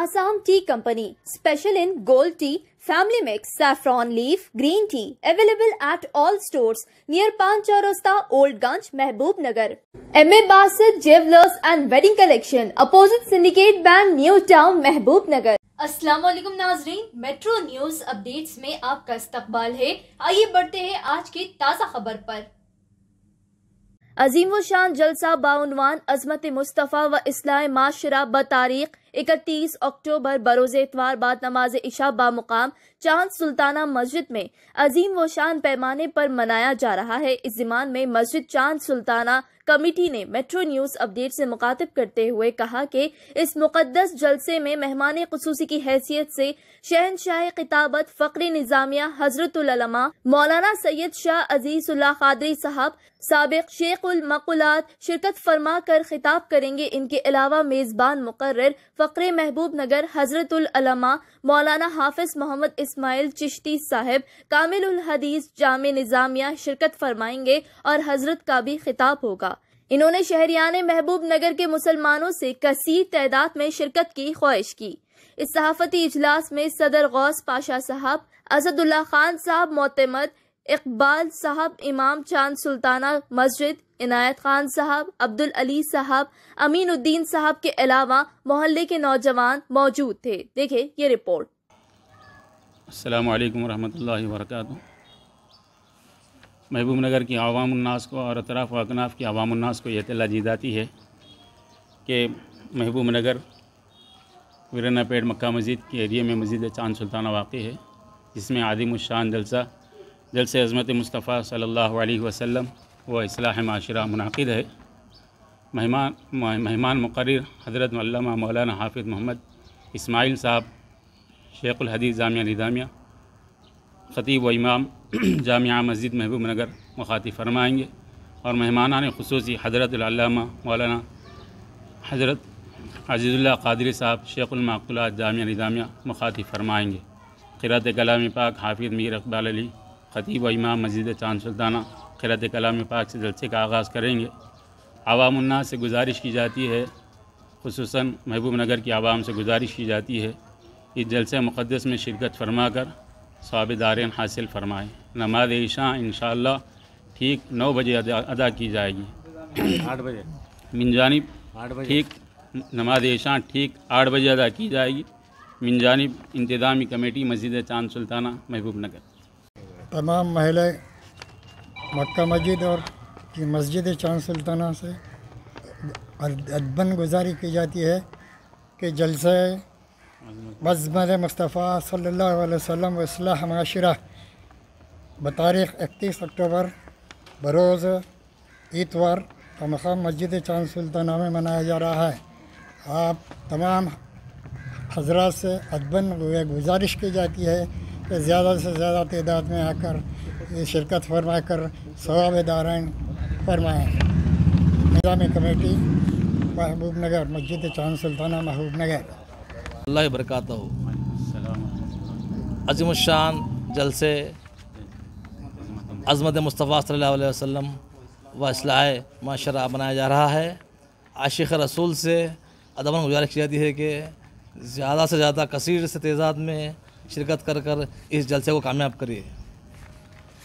Assam tea company special in gold tea family mix saffron leaf green tea available at all stores near पांच रोस्ता old Ganj Mahbubnagar M A Basit jewellers and wedding collection opposite Syndicate Bank new town Mahbubnagar अस्सलाम नाजरीन metro news updates में आपका इस्तकबाल है आइए बढ़ते हैं आज की ताज़ा खबर पर अजीम शान जलसा बाउनवान अजमत मुस्तफ़ा व इस्लाह माशरा ब तारीख इकतीस अक्टूबर बरोज इतवार बाद नमाज इशा बामुकाम चांद सुल्ताना मस्जिद में अजीम व शान पैमाने पर मनाया जा रहा है इस जिमान में मस्जिद चांद सुल्ताना कमेटी ने मेट्रो न्यूज अपडेट से मुखातिब करते हुए कहा कि इस मुकदस जलसे में मेहमान खसूसी की हैसियत से शहनशाह किताबत फकर निजामिया हजरतलमा मौलाना सैयद शाह अजीजुल्ला खादरी साहब सबक शेख उल शिरकत फरमा कर खिताब करेंगे इनके अलावा मेजबान मुकर्र फकर महबूब नगर हज़रतुलमा मौलाना हाफिज मोहम्मद इस्माइल चिश्ती साहब कामिल हदीस जाम निज़ामिया शिरकत फरमाएंगे और हज़रत का भी खिताब होगा इन्होंने शहरियान महबूब नगर के मुसलमानों से कसी तदाद में शिरकत की ख्वाहिश की इस सहाफती इजलास में सदर गौस पाशा साहब असदुल्ला खान साहब मोतमद इकबाल साहब इमाम चांद सुल्ताना मस्जिद इनायत खान साहब अब्दुल अली साहब उद्दीन साहब के अलावा मोहल्ले के नौजवान मौजूद थे देखे ये रिपोर्ट अल्लाम वरहमल वरक महबूब नगर की आवामनास को और अतराफ़ अकनाफ की आवामनास को यह तला दी जाती है कि महबूब नगर वीराना पेड़ मक्का मस्जिद के एरिए में मस्जिद चांद सुल्ताना वाक़ है जिसमें आदिम शान जलसा जलसे अज़मत मुस्तफ़ा सल्ला वसम व असलाह माशरा मुनद है मेहमान मेहमान मुकर हज़रत मौलाना हाफिज़ मोहम्मद इस्माइल साहब शेख़ुलहदीस जामिया निज़ामिया ख़तीब व इमाम जामिया मस्जिद महबूब नगर मुखातिब फरमाएँगे और मेहमाना ने खसूस हज़रत मौलाना हज़रत अजीज़ुल्ला कादरी साहब शेख़ुलमाकूलत जामिया निज़ामिया मुखातिब फरमाएँगे किरत कलामी पाक हाफिज़ मीर अकबाल अली ख़तीब व इमाम मस्जिद चांद सुल्ताना खैरत कलाम पाक से जलसे का आगाज़ करेंगे आवामन्ना से गुजारिश की जाती है खसूस महबूब नगर की आवाम से गुजारिश की जाती है इस जलसे मुक़दस में शिरकत फरमा कर सवाबदारन हासिल फरमाएँ नमाज ईशा इन ठीक नौ बजे अदा, की जाएगी आठ बजे मिनजानिब आठ बजे ठीक नमाज ईशा ठीक आठ बजे अदा की जाएगी जानब इंतज़ामी कमेटी मस्जिद चांद सुल्ताना महबूब नगर तमाम महिलाएँ मक्का मस्जिद और की मस्जिद चांद सुल्ताना से अदबन गुजारी की जाती है कि जलसे मजमल मुस्तफ़ा अलैहि वसल्लम वसलह माशरा बतारीख़ इकतीस अक्टूबर बरोज़ इतवार का मकाम मस्जिद चांद सुल्ताना में मनाया जा रहा है आप तमाम हजरात से अदबन गुजारिश की जाती है कि ज़्यादा से ज़्यादा तदाद में आकर शिरकत फरमा कर सवाब दारायण फरमाए निज़ाम कमेटी महबूब नगर मस्जिद चांद सुल्ताना महबूब नगर अल्लाह बरकत हो अजमशान जलसे अजमत मुस्तफ़ा सल्लल्लाहु अलैहि वसल्लम व असलाह माशरा बनाया जा रहा है आशिक रसूल से अदबन गुजारिश की जाती है कि ज़्यादा से ज़्यादा कसीर से तेजाद में शिरकत कर कर इस जलसे को कामयाब करिए